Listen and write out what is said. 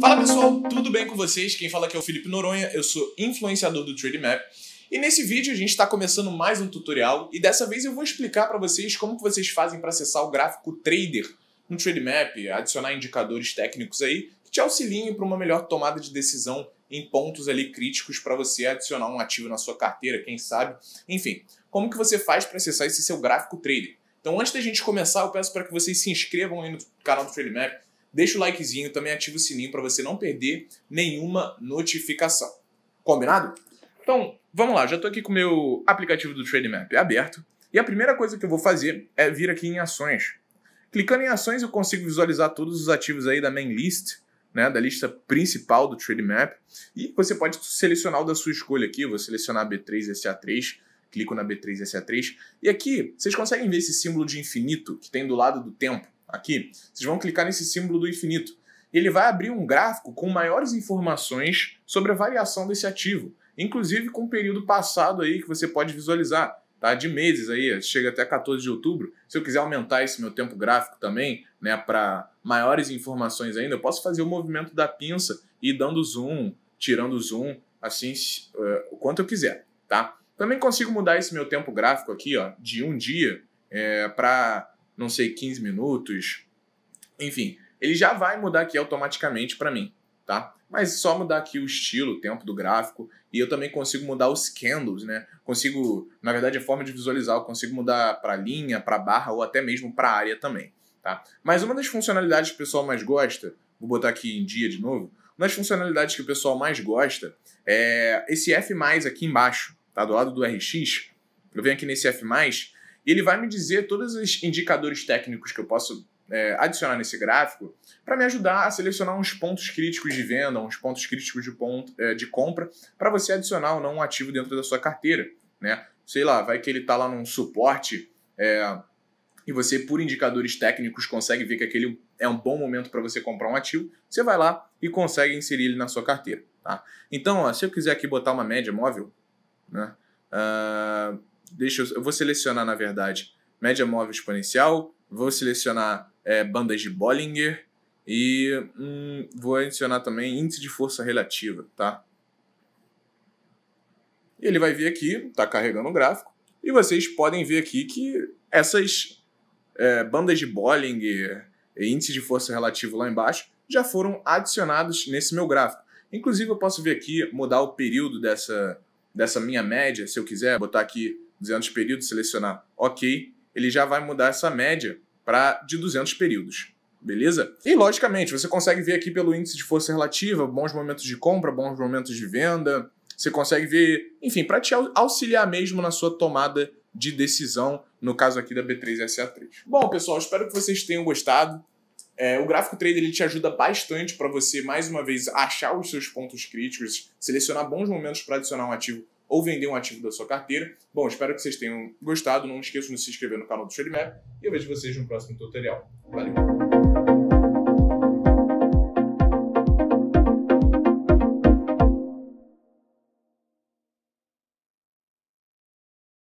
Fala pessoal, tudo bem com vocês? Quem fala aqui é o Felipe Noronha, eu sou influenciador do TradeMap. E nesse vídeo a gente está começando mais um tutorial e dessa vez eu vou explicar para vocês como que vocês fazem para acessar o gráfico Trader no TradeMap, adicionar indicadores técnicos aí que te auxiliem para uma melhor tomada de decisão em pontos ali críticos para você adicionar um ativo na sua carteira, quem sabe. Enfim, como que você faz para acessar esse seu gráfico Trader? Então, antes da gente começar, eu peço para que vocês se inscrevam aí no canal do Freelimap, deixe o likezinho, também ative o sininho para você não perder nenhuma notificação. Combinado? Então, vamos lá, já estou aqui com o meu aplicativo do Trademap aberto. E a primeira coisa que eu vou fazer é vir aqui em ações. Clicando em ações, eu consigo visualizar todos os ativos aí da main list, né, da lista principal do Trademap. E você pode selecionar o da sua escolha aqui, eu vou selecionar B3 e SA3 clico na B3SA3. É e aqui, vocês conseguem ver esse símbolo de infinito que tem do lado do tempo? Aqui, vocês vão clicar nesse símbolo do infinito. ele vai abrir um gráfico com maiores informações sobre a variação desse ativo, inclusive com o período passado aí que você pode visualizar. Tá, de meses aí, chega até 14 de outubro. Se eu quiser aumentar esse meu tempo gráfico também, né, para maiores informações ainda, eu posso fazer o movimento da pinça e dando zoom, tirando zoom, assim, eh, o quanto eu quiser, tá? Também consigo mudar esse meu tempo gráfico aqui, ó, de um dia é, para, não sei, 15 minutos. Enfim, ele já vai mudar aqui automaticamente para mim, tá? Mas só mudar aqui o estilo, o tempo do gráfico, e eu também consigo mudar os candles, né? Consigo, na verdade, a forma de visualizar, eu consigo mudar para linha, para barra ou até mesmo para área também, tá? Mas uma das funcionalidades que o pessoal mais gosta, vou botar aqui em dia de novo, uma das funcionalidades que o pessoal mais gosta é esse F+, aqui embaixo, tá do lado do RX, eu venho aqui nesse F+, e ele vai me dizer todos os indicadores técnicos que eu posso é, adicionar nesse gráfico para me ajudar a selecionar uns pontos críticos de venda, uns pontos críticos de, ponto, é, de compra, para você adicionar ou não um ativo dentro da sua carteira. Né? Sei lá, vai que ele está lá num suporte é, e você, por indicadores técnicos, consegue ver que aquele é um bom momento para você comprar um ativo, você vai lá e consegue inserir ele na sua carteira. Tá? Então, ó, se eu quiser aqui botar uma média móvel, né? Uh, deixa eu, eu, vou selecionar, na verdade, média móvel exponencial, vou selecionar é, bandas de Bollinger e hum, vou adicionar também índice de força relativa, tá? E ele vai vir aqui, está carregando o gráfico, e vocês podem ver aqui que essas é, bandas de Bollinger e índice de força relativo lá embaixo já foram adicionados nesse meu gráfico. Inclusive, eu posso vir aqui mudar o período dessa, dessa minha média, se eu quiser botar aqui 200 períodos, selecionar OK, ele já vai mudar essa média para de 200 períodos. Beleza? E logicamente, você consegue ver aqui pelo índice de força relativa, bons momentos de compra, bons momentos de venda, você consegue ver, enfim, para te auxiliar mesmo na sua tomada de decisão, no caso aqui da B3SA3. Bom, pessoal, espero que vocês tenham gostado. É, o gráfico trader ele te ajuda bastante para você, mais uma vez, achar os seus pontos críticos, selecionar bons momentos para adicionar um ativo ou vender um ativo da sua carteira. Bom, espero que vocês tenham gostado. Não esqueçam de se inscrever no canal do TradeMap e eu vejo vocês no próximo tutorial. Valeu!